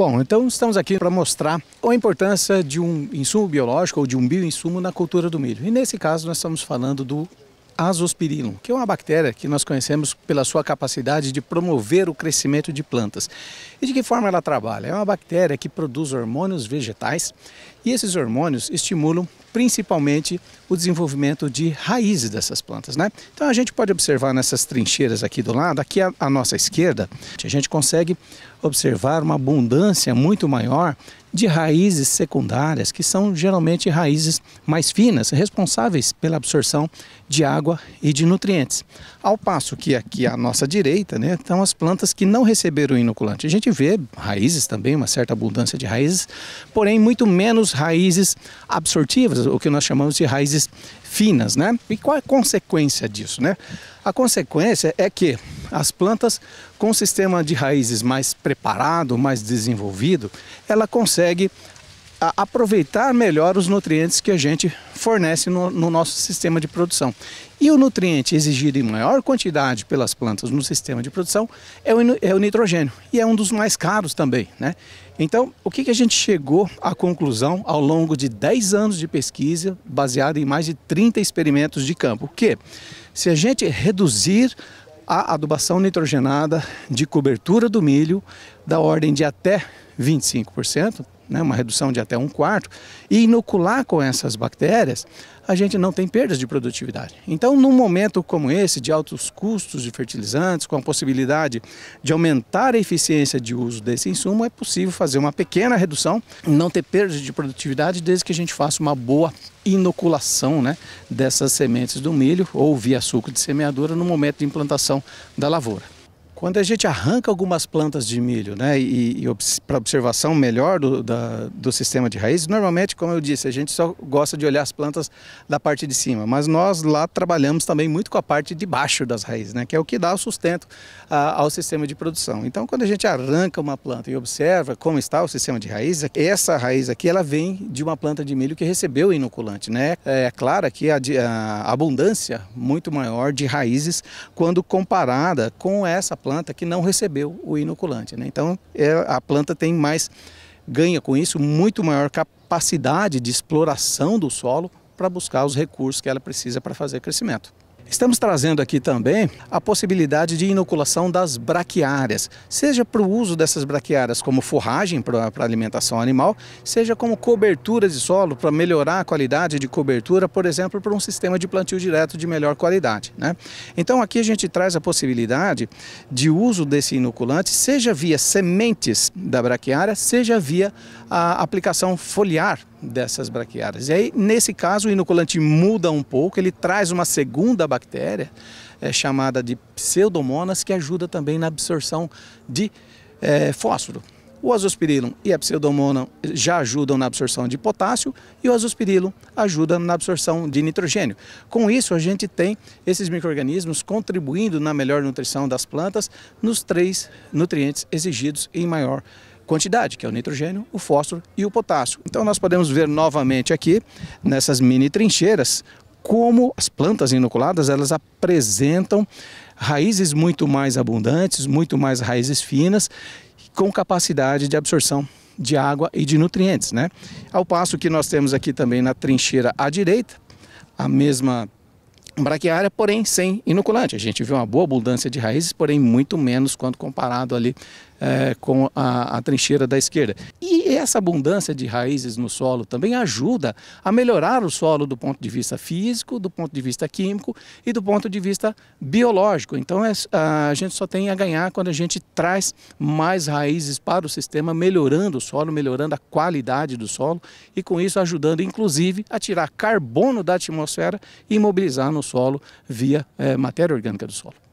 Bom, então estamos aqui para mostrar a importância de um insumo biológico ou de um bioinsumo na cultura do milho. E nesse caso nós estamos falando do azospirillum, que é uma bactéria que nós conhecemos pela sua capacidade de promover o crescimento de plantas. E de que forma ela trabalha? É uma bactéria que produz hormônios vegetais e esses hormônios estimulam principalmente o desenvolvimento de raízes dessas plantas, né? Então a gente pode observar nessas trincheiras aqui do lado, aqui à nossa esquerda, a gente consegue observar uma abundância muito maior de raízes secundárias, que são geralmente raízes mais finas, responsáveis pela absorção de água e de nutrientes. Ao passo que aqui à nossa direita né, estão as plantas que não receberam inoculante. A gente vê raízes também, uma certa abundância de raízes, porém muito menos raízes absortivas, o que nós chamamos de raízes finas, né? E qual é a consequência disso, né? A consequência é que as plantas com um sistema de raízes mais preparado, mais desenvolvido, ela consegue aproveitar melhor os nutrientes que a gente fornece no, no, nosso sistema de produção. E o nutriente exigido em maior quantidade pelas plantas no sistema de produção é o, é o nitrogênio, e é um dos mais caros também. Né? Então, o que, que a gente chegou à conclusão ao longo de 10 anos de pesquisa, baseada em mais de 30 experimentos de campo? Que se a gente reduzir a adubação nitrogenada de cobertura do milho da ordem de até 25%, né, uma redução de até um quarto, e inocular com essas bactérias, a gente não tem perdas de produtividade. Então, num momento como esse, de altos custos de fertilizantes, com a possibilidade de aumentar a eficiência de uso desse insumo, é possível fazer uma pequena redução, não ter perdas de produtividade, desde que a gente faça uma boa inoculação né, dessas sementes do milho ou via suco de semeadura no momento de implantação da lavoura. Quando a gente arranca algumas plantas de milho, né, e, e para observação melhor do, da, do sistema de raízes, normalmente, como eu disse, a gente só gosta de olhar as plantas da parte de cima, mas nós lá trabalhamos também muito com a parte de baixo das raízes, né, que é o que dá o sustento a, ao sistema de produção. Então, quando a gente arranca uma planta e observa como está o sistema de raízes, essa raiz aqui ela vem de uma planta de milho que recebeu o inoculante, né? É claro que a, a abundância muito maior de raízes quando comparada com essa planta planta que não recebeu o inoculante. Né? Então é, a planta tem mais, ganha com isso muito maior capacidade de exploração do solo para buscar os recursos que ela precisa para fazer crescimento. Estamos trazendo aqui também a possibilidade de inoculação das braquiárias, seja para o uso dessas braquiárias como forragem para alimentação animal, seja como cobertura de solo para melhorar a qualidade de cobertura, por exemplo, para um sistema de plantio direto de melhor qualidade. Né? Então aqui a gente traz a possibilidade de uso desse inoculante, seja via sementes da braquiária, seja via a aplicação foliar dessas braquiárias. E aí, nesse caso, o inoculante muda um pouco, ele traz uma segunda bactéria, é, chamada de pseudomonas, que ajuda também na absorção de é, fósforo. O azospirilum e a pseudomonas já ajudam na absorção de potássio e o azospirilum ajuda na absorção de nitrogênio. Com isso, a gente tem esses micro-organismos contribuindo na melhor nutrição das plantas nos três nutrientes exigidos em maior quantidade, que é o nitrogênio, o fósforo e o potássio. Então nós podemos ver novamente aqui, nessas mini trincheiras, como as plantas inoculadas elas apresentam raízes muito mais abundantes, muito mais raízes finas, com capacidade de absorção de água e de nutrientes, né? Ao passo que nós temos aqui também na trincheira à direita, a mesma braquiária, porém sem inoculante. A gente viu uma boa abundância de raízes, porém muito menos quando comparado ali é, com a, a trincheira da esquerda. E e essa abundância de raízes no solo também ajuda a melhorar o solo do ponto de vista físico, do ponto de vista químico e do ponto de vista biológico. Então é, a gente só tem a ganhar quando a gente traz mais raízes para o sistema, melhorando o solo, melhorando a qualidade do solo e com isso ajudando inclusive a tirar carbono da atmosfera e imobilizar no solo via é, matéria orgânica do solo.